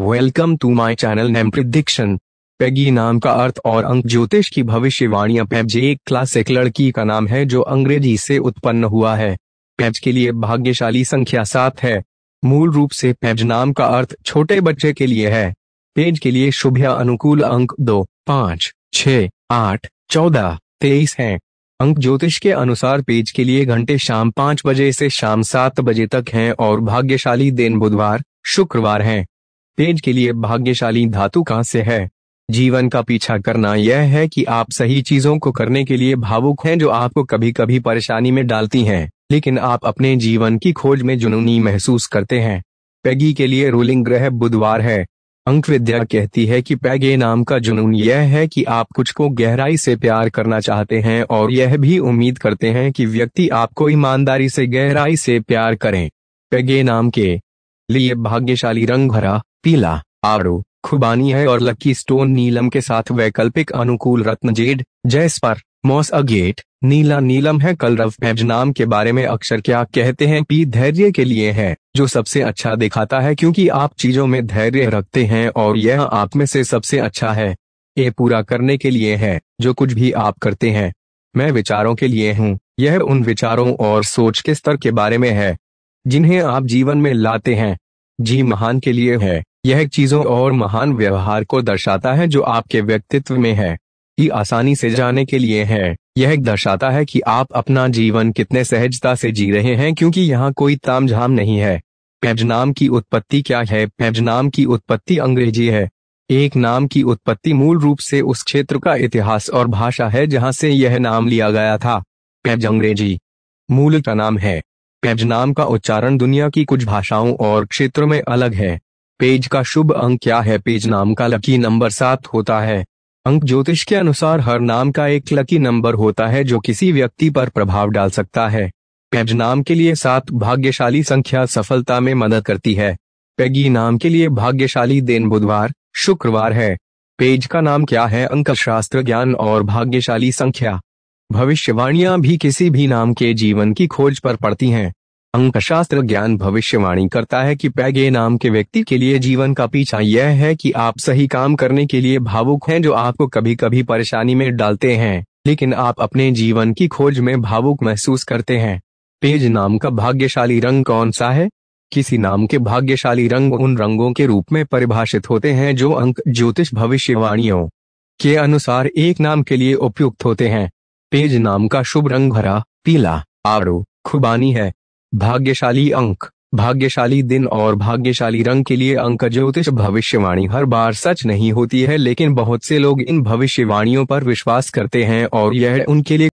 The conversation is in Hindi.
welcome to my channel name prediction Peggy नाम का अर्थ और अंक ज्योतिष की भविष्यवाणियां पेब्ज एक क्लासिक लड़की का नाम है जो अंग्रेजी से उत्पन्न हुआ है पेब्ज के लिए भाग्यशाली संख्या सात है मूल रूप से पेब्ज नाम का अर्थ छोटे बच्चे के लिए है पेज के लिए शुभ या अनुकूल अंक दो पांच छ आठ चौदह तेईस है अंक ज्योतिष के अनुसार पेज के लिए घंटे शाम पांच बजे से शाम सात बजे तक हैं और भाग्यशाली दिन बुधवार शुक्रवार हैं तेज के लिए भाग्यशाली धातु कहां से है जीवन का पीछा करना यह है कि आप सही चीजों को करने के लिए भावुक हैं जो आपको कभी कभी परेशानी में डालती हैं, लेकिन आप अपने जीवन की खोज में जुनूनी महसूस करते हैं पैगी के लिए रूलिंग ग्रह बुधवार है अंक विद्या कहती है कि पैगे नाम का जुनून यह है कि आप कुछ को गहराई से प्यार करना चाहते हैं और यह भी उम्मीद करते हैं कि व्यक्ति आपको ईमानदारी से गहराई से प्यार करें पैगे नाम के लिए भाग्यशाली रंग भरा पीला आरो खुबानी है और लकी स्टोन नीलम के साथ वैकल्पिक अनुकूल रत्न जेड पर मॉस अगेट नीला नीलम है कलरव पैज नाम के बारे में अक्सर क्या कहते हैं पी धैर्य के लिए है जो सबसे अच्छा दिखाता है क्योंकि आप चीजों में धैर्य रखते हैं और यह आप में से सबसे अच्छा है ये पूरा करने के लिए है जो कुछ भी आप करते हैं मैं विचारों के लिए हूँ यह उन विचारों और सोच के स्तर के बारे में है जिन्हें आप जीवन में लाते हैं जी महान के लिए है यह चीजों और महान व्यवहार को दर्शाता है जो आपके व्यक्तित्व में है ये आसानी से जाने के लिए है यह दर्शाता है कि आप अपना जीवन कितने सहजता से जी रहे हैं क्योंकि यहाँ कोई तामझाम नहीं है पैज नाम की उत्पत्ति क्या है पैज नाम की उत्पत्ति अंग्रेजी है एक नाम की उत्पत्ति मूल रूप से उस क्षेत्र का इतिहास और भाषा है जहां से यह नाम लिया गया था पैज अंग्रेजी मूल का नाम है पेज नाम का उच्चारण दुनिया की कुछ भाषाओं और क्षेत्रों में अलग है पेज का शुभ अंक क्या है पेज नाम का लकी नंबर सात होता है अंक ज्योतिष के अनुसार हर नाम का एक लकी नंबर होता है जो किसी व्यक्ति पर प्रभाव डाल सकता है पेज नाम के लिए सात भाग्यशाली संख्या सफलता में मदद करती है पेगी नाम के लिए भाग्यशाली दिन बुधवार शुक्रवार है पेज का नाम क्या है अंक शास्त्र ज्ञान और भाग्यशाली संख्या भविष्यवाणियां भी किसी भी नाम के जीवन की खोज पर पड़ती हैं अंकशास्त्र ज्ञान भविष्यवाणी करता है कि पैगे नाम के व्यक्ति के लिए जीवन का पीछा यह है कि आप सही काम करने के लिए भावुक हैं जो आपको कभी कभी परेशानी में डालते हैं लेकिन आप अपने जीवन की खोज में भावुक महसूस करते हैं पेज नाम का भाग्यशाली रंग कौन सा है किसी नाम के भाग्यशाली रंग उन रंगों के रूप में परिभाषित होते हैं जो अंक ज्योतिष भविष्यवाणियों के अनुसार एक नाम के लिए उपयुक्त होते हैं पेज नाम का शुभ रंग भरा पीला आरो खुबानी है भाग्यशाली अंक भाग्यशाली दिन और भाग्यशाली रंग के लिए अंक ज्योतिष भविष्यवाणी हर बार सच नहीं होती है लेकिन बहुत से लोग इन भविष्यवाणियों पर विश्वास करते हैं और यह उनके लिए